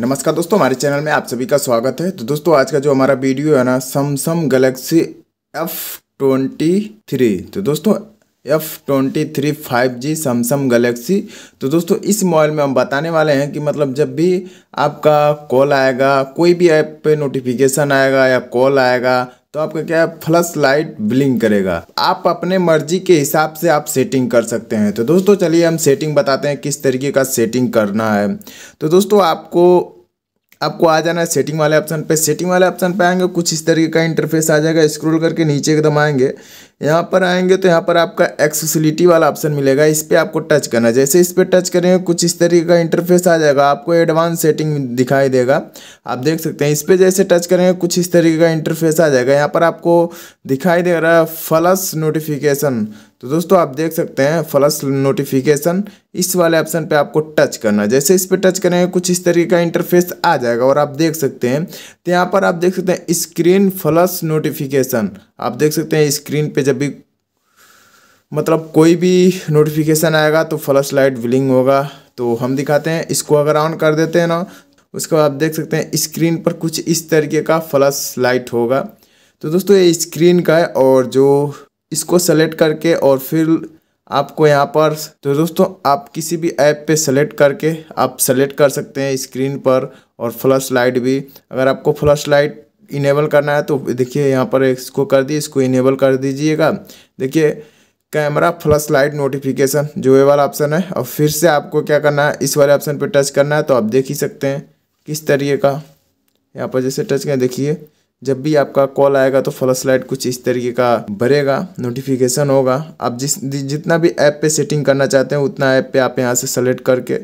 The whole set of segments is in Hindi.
नमस्कार दोस्तों हमारे चैनल में आप सभी का स्वागत है तो दोस्तों आज का जो हमारा वीडियो है ना Samsung Galaxy F twenty three तो दोस्तों F twenty three five G Samsung Galaxy तो दोस्तों इस मोबाइल में हम बताने वाले हैं कि मतलब जब भी आपका कॉल आएगा कोई भी ऐप पे नोटिफिकेशन आएगा या कॉल आएगा तो आपका क्या है फ्लश लाइट ब्लिंक करेगा आप अपने मर्जी के हिसाब से आप सेटिंग कर सकते हैं तो दोस्तों चलिए हम सेटिंग बताते हैं किस तरीके का सेटिंग करना है तो दोस्तों आपको आपको आ जाना है सेटिंग वाले ऑप्शन पे सेटिंग वाले ऑप्शन पे आएंगे कुछ इस तरीके का इंटरफेस आ जाएगा स्क्रॉल करके नीचे एकदम आएंगे यहाँ पर आएंगे तो यहाँ पर आपका एक्सेसिलिटी वाला ऑप्शन मिलेगा इस पर आपको टच करना जैसे इस पर टच करेंगे कुछ इस तरीके का इंटरफेस आ जाएगा आपको एडवांस सेटिंग दिखाई देगा आप देख सकते हैं इस पर जैसे टच करेंगे कुछ इस तरीके का इंटरफेस आ जाएगा यहाँ पर आपको दिखाई दे रहा है फ्लस नोटिफिकेशन तो दोस्तों आप देख सकते हैं फ्लस नोटिफिकेशन इस वाले ऑप्शन पे आपको टच करना जैसे इस पे टच करेंगे कुछ इस तरीके का इंटरफेस आ जाएगा और आप देख सकते हैं तो यहाँ पर आप देख सकते हैं स्क्रीन फ्लस नोटिफिकेशन आप देख सकते हैं स्क्रीन पे जब भी मतलब कोई भी नोटिफिकेशन आएगा तो फ्लश लाइट विलिंग होगा तो हम दिखाते हैं इसको अगर ऑन कर देते हैं ना उसके बाद आप देख सकते हैं स्क्रीन पर कुछ इस तरीके का फ्लश लाइट होगा तो दोस्तों ये स्क्रीन का है और जो इसको सेलेक्ट करके और फिर आपको यहाँ पर तो दोस्तों आप किसी भी ऐप पे सेलेक्ट करके आप सेलेक्ट कर सकते हैं स्क्रीन पर और फ्लश लाइट भी अगर आपको फ्लश लाइट इनेबल करना है तो देखिए यहाँ पर इसको कर दिए इसको इनेबल कर दीजिएगा देखिए कैमरा फ्लस लाइट नोटिफिकेशन जो ये वाला ऑप्शन है और फिर से आपको क्या करना है इस वाले ऑप्शन पर टच करना है तो आप देख ही सकते हैं किस तरीके का यहाँ पर जैसे टच करें देखिए जब भी आपका कॉल आएगा तो फ्लस लाइट कुछ इस तरीके का भरेगा नोटिफिकेशन होगा आप जिस जितना भी ऐप पे सेटिंग करना चाहते हैं उतना ऐप पे आप यहाँ से सेलेक्ट करके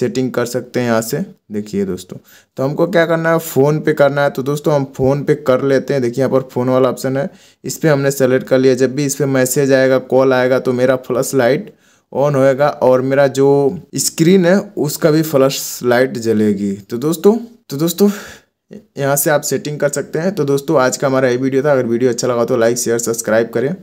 सेटिंग कर सकते हैं यहाँ से देखिए दोस्तों तो हमको क्या करना है फ़ोन पे करना है तो दोस्तों हम फ़ोन पे कर लेते हैं देखिए यहाँ पर फ़ोन वाला ऑप्शन है इस पर हमने सेलेक्ट कर लिया जब भी इस पर मैसेज आएगा कॉल आएगा तो मेरा फ्लश लाइट ऑन होएगा और मेरा जो स्क्रीन है उसका भी फ्लश लाइट जलेगी तो दोस्तों तो दोस्तों यहाँ से आप सेटिंग कर सकते हैं तो दोस्तों आज का हमारा ये वीडियो था अगर वीडियो अच्छा लगा तो लाइक शेयर सब्सक्राइब करें